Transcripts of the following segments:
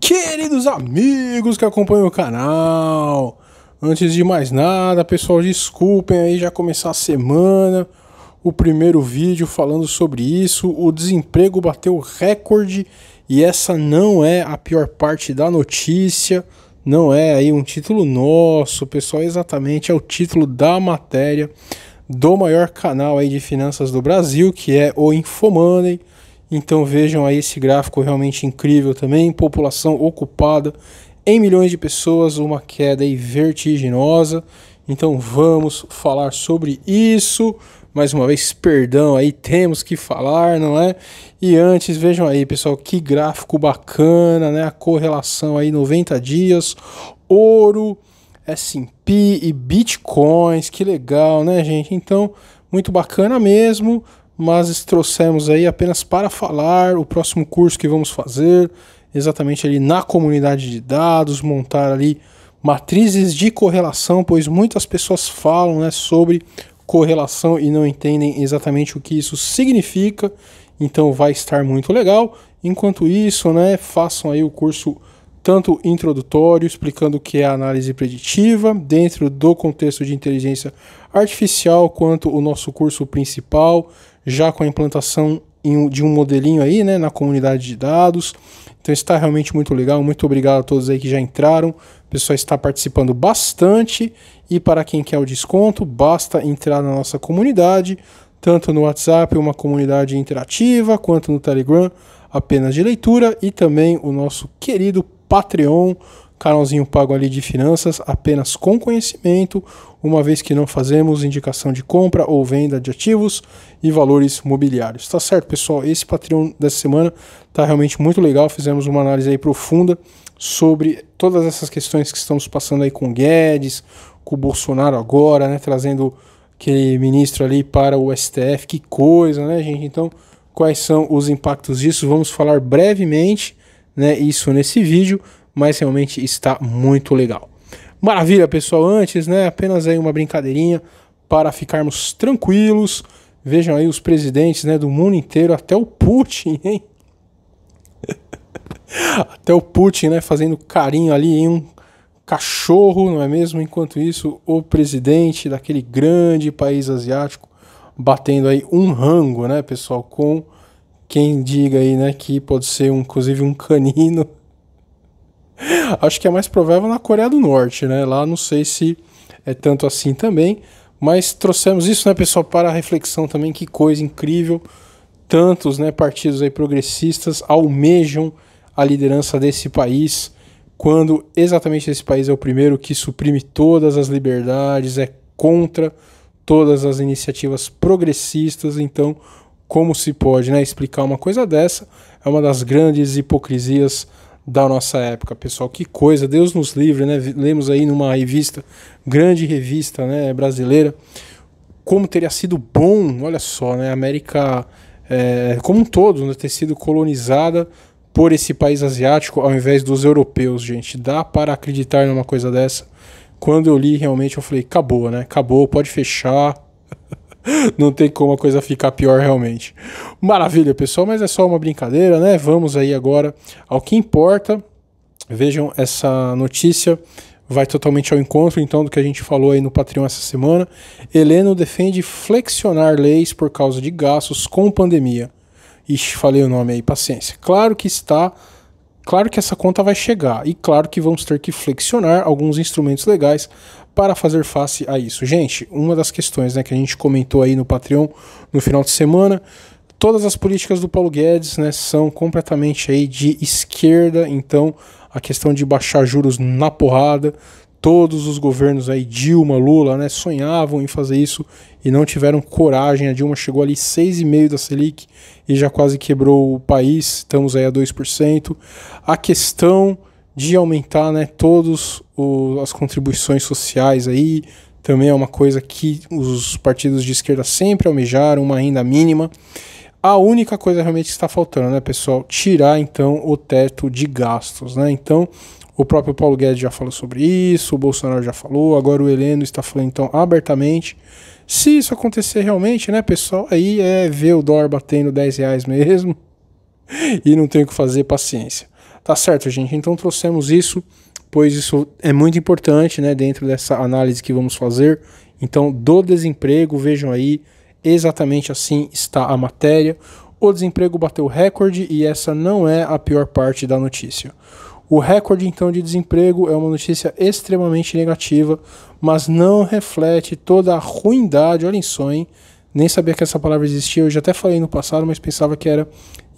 Queridos amigos que acompanham o canal, antes de mais nada, pessoal, desculpem aí já começar a semana. O primeiro vídeo falando sobre isso, o desemprego bateu recorde e essa não é a pior parte da notícia, não é aí um título nosso, pessoal, exatamente é o título da matéria do maior canal aí de finanças do Brasil, que é o Infomoney. Então vejam aí esse gráfico realmente incrível também, população ocupada em milhões de pessoas, uma queda aí vertiginosa. Então vamos falar sobre isso. Mais uma vez, perdão aí, temos que falar, não é? E antes, vejam aí, pessoal, que gráfico bacana, né? A correlação aí 90 dias, ouro, S&P e bitcoins, que legal, né, gente? Então, muito bacana mesmo mas trouxemos aí apenas para falar o próximo curso que vamos fazer, exatamente ali na comunidade de dados, montar ali matrizes de correlação, pois muitas pessoas falam né, sobre correlação e não entendem exatamente o que isso significa, então vai estar muito legal. Enquanto isso, né, façam aí o curso tanto introdutório, explicando o que é análise preditiva, dentro do contexto de inteligência artificial quanto o nosso curso principal, já com a implantação de um modelinho aí, né, na comunidade de dados. Então está realmente muito legal. Muito obrigado a todos aí que já entraram. O pessoal está participando bastante e para quem quer o desconto, basta entrar na nossa comunidade, tanto no WhatsApp, uma comunidade interativa, quanto no Telegram, apenas de leitura e também o nosso querido Patreon canalzinho pago ali de finanças apenas com conhecimento, uma vez que não fazemos indicação de compra ou venda de ativos e valores mobiliários. Tá certo, pessoal? Esse Patreon dessa semana tá realmente muito legal. Fizemos uma análise aí profunda sobre todas essas questões que estamos passando aí com Guedes, com o Bolsonaro agora, né, trazendo aquele ministro ali para o STF. Que coisa, né, gente? Então, quais são os impactos disso? Vamos falar brevemente, né, isso nesse vídeo mas realmente está muito legal. Maravilha, pessoal. Antes, né, apenas aí uma brincadeirinha para ficarmos tranquilos. Vejam aí os presidentes, né, do mundo inteiro, até o Putin, hein? até o Putin, né, fazendo carinho ali em um cachorro, não é mesmo? Enquanto isso, o presidente daquele grande país asiático batendo aí um rango, né, pessoal, com quem diga aí, né, que pode ser um, inclusive um canino. Acho que é mais provável na Coreia do Norte, né? Lá não sei se é tanto assim também, mas trouxemos isso, né, pessoal, para a reflexão também. Que coisa incrível! Tantos, né, partidos aí progressistas almejam a liderança desse país, quando exatamente esse país é o primeiro que suprime todas as liberdades, é contra todas as iniciativas progressistas. Então, como se pode, né, explicar uma coisa dessa? É uma das grandes hipocrisias da nossa época, pessoal. Que coisa, Deus nos livre, né? Lemos aí numa revista, grande revista né, brasileira, como teria sido bom, olha só, né? América é, como um todo né, ter sido colonizada por esse país asiático ao invés dos europeus, gente. Dá para acreditar numa coisa dessa? Quando eu li realmente, eu falei, acabou, né? Acabou, pode fechar. não tem como a coisa ficar pior realmente. Maravilha, pessoal, mas é só uma brincadeira, né? Vamos aí agora ao que importa. Vejam essa notícia vai totalmente ao encontro então do que a gente falou aí no Patreon essa semana. Heleno defende flexionar leis por causa de gastos com pandemia. Ixi, falei o nome aí, paciência. Claro que está, claro que essa conta vai chegar e claro que vamos ter que flexionar alguns instrumentos legais para fazer face a isso? Gente, uma das questões né, que a gente comentou aí no Patreon no final de semana, todas as políticas do Paulo Guedes né, são completamente aí de esquerda, então a questão de baixar juros na porrada, todos os governos aí, Dilma, Lula, né, sonhavam em fazer isso e não tiveram coragem. A Dilma chegou ali 6,5% da Selic e já quase quebrou o país, estamos aí a 2%. A questão de aumentar né, todas as contribuições sociais aí. Também é uma coisa que os partidos de esquerda sempre almejaram, uma renda mínima. A única coisa realmente que está faltando, né, pessoal? Tirar então o teto de gastos, né? Então, o próprio Paulo Guedes já falou sobre isso, o Bolsonaro já falou, agora o Heleno está falando então abertamente. Se isso acontecer realmente, né, pessoal, aí é ver o dólar batendo 10 reais mesmo e não tem o que fazer, paciência. Tá certo, gente? Então trouxemos isso, pois isso é muito importante, né, dentro dessa análise que vamos fazer. Então, do desemprego, vejam aí, exatamente assim está a matéria. O desemprego bateu recorde e essa não é a pior parte da notícia. O recorde então de desemprego é uma notícia extremamente negativa, mas não reflete toda a ruindade, olhem só, hein, nem sabia que essa palavra existia, eu já até falei no passado, mas pensava que era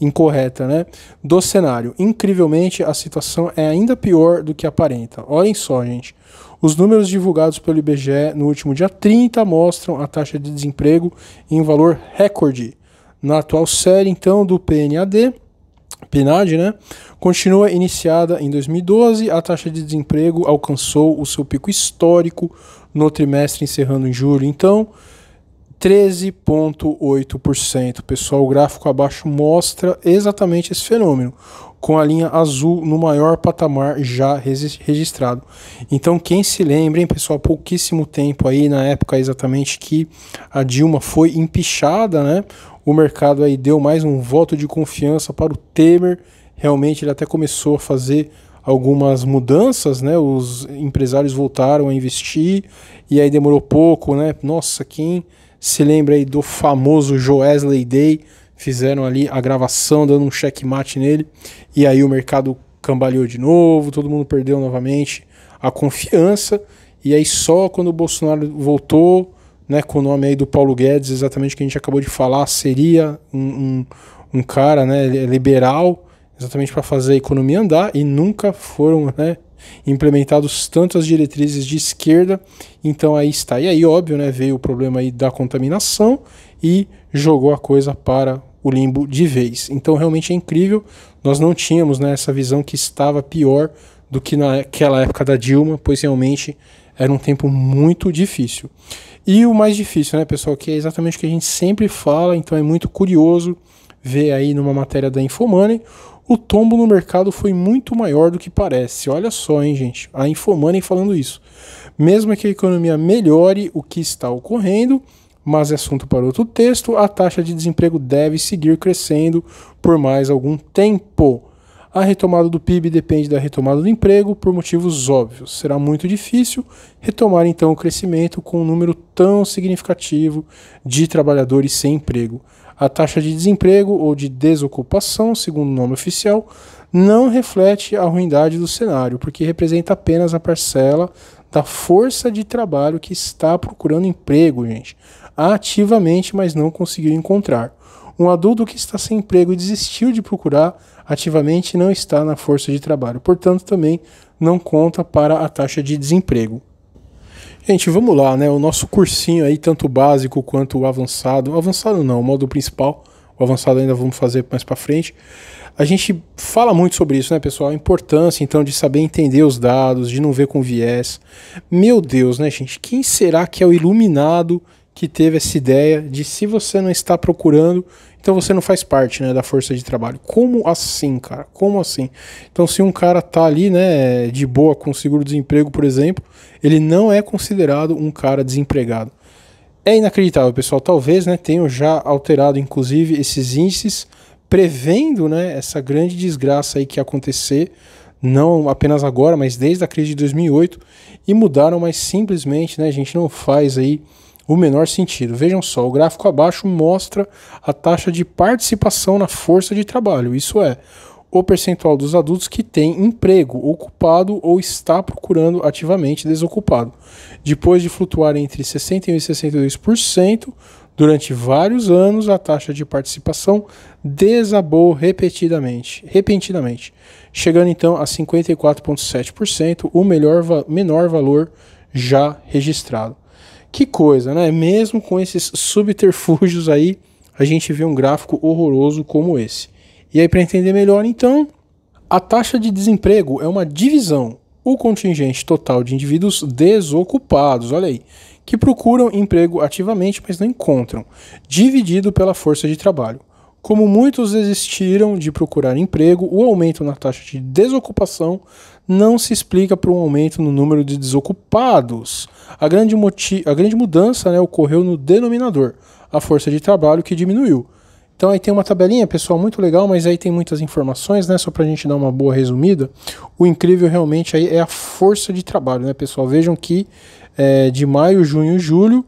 incorreta, né? Do cenário. Incrivelmente, a situação é ainda pior do que aparenta. Olhem só, gente. Os números divulgados pelo IBGE no último dia 30 mostram a taxa de desemprego em valor recorde. Na atual série, então, do PNAD, PNAD, né? Continua iniciada em 2012, a taxa de desemprego alcançou o seu pico histórico no trimestre encerrando em julho. Então, 13,8%. Pessoal, o gráfico abaixo mostra exatamente esse fenômeno, com a linha azul no maior patamar já registrado. Então, quem se lembra, hein, pessoal, há pouquíssimo tempo aí, na época exatamente que a Dilma foi empichada, né? O mercado aí deu mais um voto de confiança para o Temer. Realmente ele até começou a fazer algumas mudanças, né? Os empresários voltaram a investir e aí demorou pouco, né? Nossa, quem se lembra aí do famoso Joesley Day, fizeram ali a gravação dando um checkmate nele, e aí o mercado cambaleou de novo, todo mundo perdeu novamente a confiança, e aí só quando o Bolsonaro voltou, né, com o nome aí do Paulo Guedes, exatamente o que a gente acabou de falar, seria um, um, um cara né, liberal, exatamente para fazer a economia andar, e nunca foram né, implementados tanto as diretrizes de esquerda, então aí está. E aí, óbvio, né, veio o problema aí da contaminação e jogou a coisa para o limbo de vez. Então realmente é incrível, nós não tínhamos né, essa visão que estava pior do que naquela época da Dilma, pois realmente era um tempo muito difícil. E o mais difícil, né, pessoal, que é exatamente o que a gente sempre fala, então é muito curioso ver aí numa matéria da Infomoney o tombo no mercado foi muito maior do que parece. Olha só, hein, gente? A Infomoney falando isso. Mesmo que a economia melhore o que está ocorrendo, mas é assunto para outro texto, a taxa de desemprego deve seguir crescendo por mais algum tempo. A retomada do PIB depende da retomada do emprego por motivos óbvios. Será muito difícil retomar então o crescimento com um número tão significativo de trabalhadores sem emprego. A taxa de desemprego ou de desocupação, segundo o nome oficial, não reflete a ruindade do cenário, porque representa apenas a parcela da força de trabalho que está procurando emprego, gente, ativamente, mas não conseguiu encontrar. Um adulto que está sem emprego e desistiu de procurar ativamente não está na força de trabalho, portanto, também não conta para a taxa de desemprego. Gente, vamos lá, né? O nosso cursinho aí, tanto básico quanto avançado. avançado não, o modo principal. O avançado ainda vamos fazer mais para frente. A gente fala muito sobre isso, né, pessoal? A importância, então, de saber entender os dados, de não ver com viés. Meu Deus, né, gente? Quem será que é o iluminado que teve essa ideia de se você não está procurando, então você não faz parte, né, da força de trabalho. Como assim, cara? Como assim? Então se um cara tá ali, né, de boa com seguro-desemprego, por exemplo, ele não é considerado um cara desempregado. É inacreditável, pessoal. Talvez, né, tenham já alterado inclusive esses índices prevendo, né, essa grande desgraça aí que ia acontecer não apenas agora, mas desde a crise de 2008 e mudaram, mas simplesmente, né, a gente não faz aí o menor sentido. Vejam só, o gráfico abaixo mostra a taxa de participação na força de trabalho, isso é, o percentual dos adultos que tem emprego, ocupado ou está procurando ativamente desocupado, depois de flutuar entre 61% e 62%. Durante vários anos, a taxa de participação desabou repetidamente, repentinamente, chegando então a 54,7%, o melhor, menor valor já registrado. Que coisa, né? Mesmo com esses subterfúgios aí, a gente vê um gráfico horroroso como esse. E aí, para entender melhor, então, a taxa de desemprego é uma divisão, o contingente total de indivíduos desocupados, olha aí, que procuram emprego ativamente, mas não encontram, dividido pela força de trabalho. Como muitos desistiram de procurar emprego, o aumento na taxa de desocupação não se explica por um aumento no número de desocupados. A grande, a grande mudança né, ocorreu no denominador, a força de trabalho que diminuiu. Então aí tem uma tabelinha, pessoal, muito legal, mas aí tem muitas informações, né? Só para a gente dar uma boa resumida. O incrível realmente aí é a força de trabalho, né, pessoal? Vejam que é, de maio, junho, julho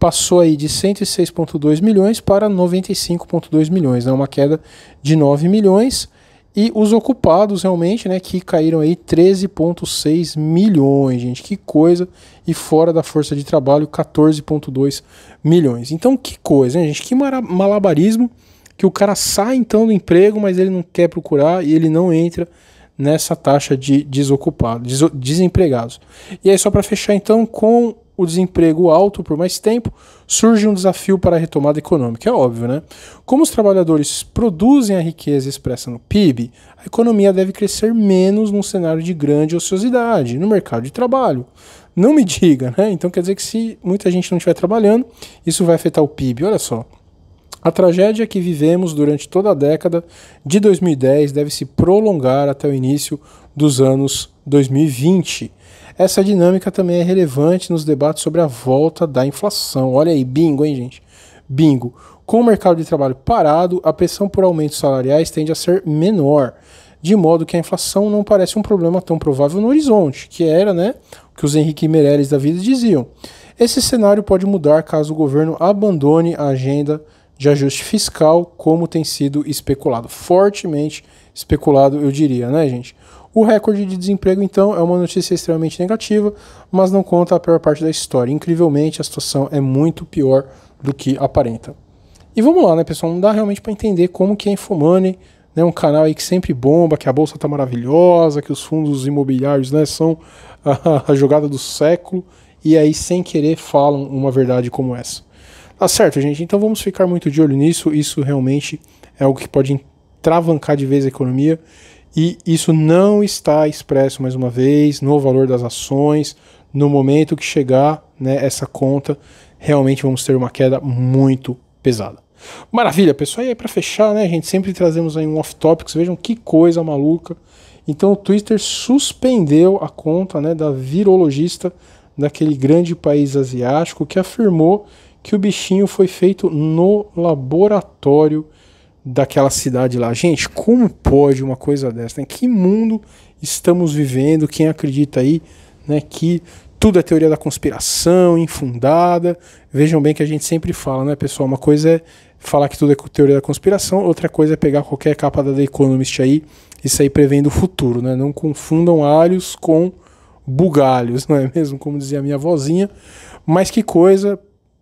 passou aí de 106,2 milhões para 95,2 milhões, né? Uma queda de 9 milhões. E os ocupados realmente, né, que caíram aí 13,6 milhões, gente, que coisa. E fora da força de trabalho, 14,2 milhões. Então, que coisa, hein, gente, que malabarismo que o cara sai então do emprego, mas ele não quer procurar e ele não entra nessa taxa de desocupados, desempregados. E aí, só para fechar então com o desemprego alto por mais tempo, surge um desafio para a retomada econômica. É óbvio, né? Como os trabalhadores produzem a riqueza expressa no PIB, a economia deve crescer menos num cenário de grande ociosidade no mercado de trabalho. Não me diga, né? Então quer dizer que se muita gente não estiver trabalhando, isso vai afetar o PIB. Olha só. A tragédia que vivemos durante toda a década de 2010 deve se prolongar até o início dos anos 2020. Essa dinâmica também é relevante nos debates sobre a volta da inflação. Olha aí, bingo, hein, gente? Bingo. Com o mercado de trabalho parado, a pressão por aumentos salariais tende a ser menor, de modo que a inflação não parece um problema tão provável no horizonte, que era, né, o que os Henrique Meirelles da vida diziam. Esse cenário pode mudar caso o governo abandone a agenda de ajuste fiscal, como tem sido especulado, fortemente especulado, eu diria, né, gente? O recorde de desemprego, então, é uma notícia extremamente negativa, mas não conta a pior parte da história. Incrivelmente, a situação é muito pior do que aparenta. E vamos lá, né, pessoal? Não dá realmente para entender como que a Infomoney, né, um canal aí que sempre bomba, que a bolsa está maravilhosa, que os fundos imobiliários né, são a, a jogada do século, e aí, sem querer, falam uma verdade como essa. Tá certo, gente? Então vamos ficar muito de olho nisso. Isso realmente é algo que pode travancar de vez a economia e isso não está expresso, mais uma vez, no valor das ações. No momento que chegar né, essa conta, realmente vamos ter uma queda muito pesada. Maravilha, pessoal. E aí, para fechar, né, a gente sempre trazemos aí um off-topics. Vejam que coisa maluca. Então, o Twitter suspendeu a conta né, da virologista daquele grande país asiático que afirmou que o bichinho foi feito no laboratório daquela cidade lá. Gente, como pode uma coisa dessa? Em que mundo estamos vivendo? Quem acredita aí né, que tudo é teoria da conspiração, infundada? Vejam bem que a gente sempre fala, né, pessoal? Uma coisa é falar que tudo é teoria da conspiração, outra coisa é pegar qualquer capa da The Economist aí e sair prevendo o futuro, né? Não confundam alhos com bugalhos, não é mesmo? Como dizia a minha vozinha. Mas que coisa,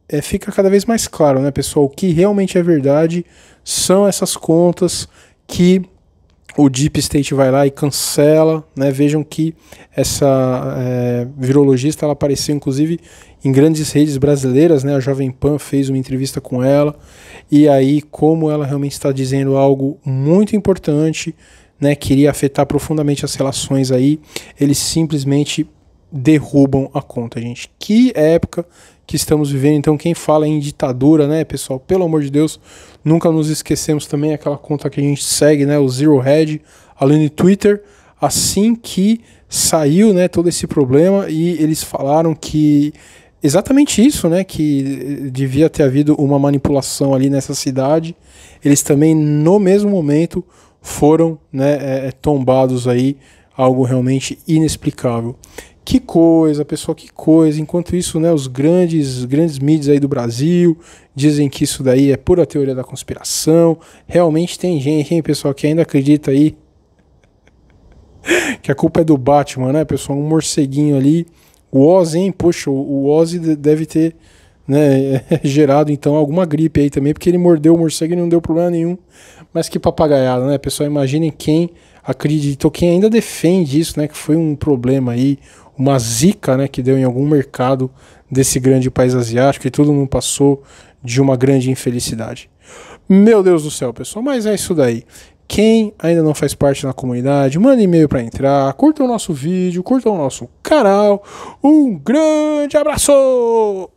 é, fica cada vez mais claro, né, pessoal? O que realmente é verdade são essas contas que o Deep State vai lá e cancela, né? Vejam que essa é, virologista ela apareceu inclusive em grandes redes brasileiras, né? A Jovem Pan fez uma entrevista com ela e aí como ela realmente está dizendo algo muito importante, né? Queria afetar profundamente as relações aí, eles simplesmente derrubam a conta, gente. Que época que estamos vivendo. Então, quem fala em ditadura, né, pessoal? Pelo amor de Deus, nunca nos esquecemos também aquela conta que a gente segue, né? O Zero Head, além de Twitter. Assim que saiu, né, todo esse problema e eles falaram que exatamente isso, né, que eh, devia ter havido uma manipulação ali nessa cidade. Eles também no mesmo momento foram, né, é, tombados aí, algo realmente inexplicável. Que coisa, pessoal, que coisa. Enquanto isso, né, os grandes, grandes mídias aí do Brasil dizem que isso daí é pura teoria da conspiração. Realmente tem gente, hein, pessoal, que ainda acredita aí que a culpa é do Batman, né, pessoal? Um morceguinho ali. O Ozzy, hein? Poxa, o Ozzy deve ter né, gerado então alguma gripe aí também, porque ele mordeu o morcego e não deu problema nenhum. Mas que papagaiada, né, pessoal? Imaginem quem acreditou, quem ainda defende isso, né? Que foi um problema aí, uma zica né, que deu em algum mercado desse grande país asiático e tudo não passou de uma grande infelicidade. Meu Deus do céu, pessoal, mas é isso daí. Quem ainda não faz parte da comunidade, manda e-mail para entrar, curta o nosso vídeo, curta o nosso canal. Um grande abraço!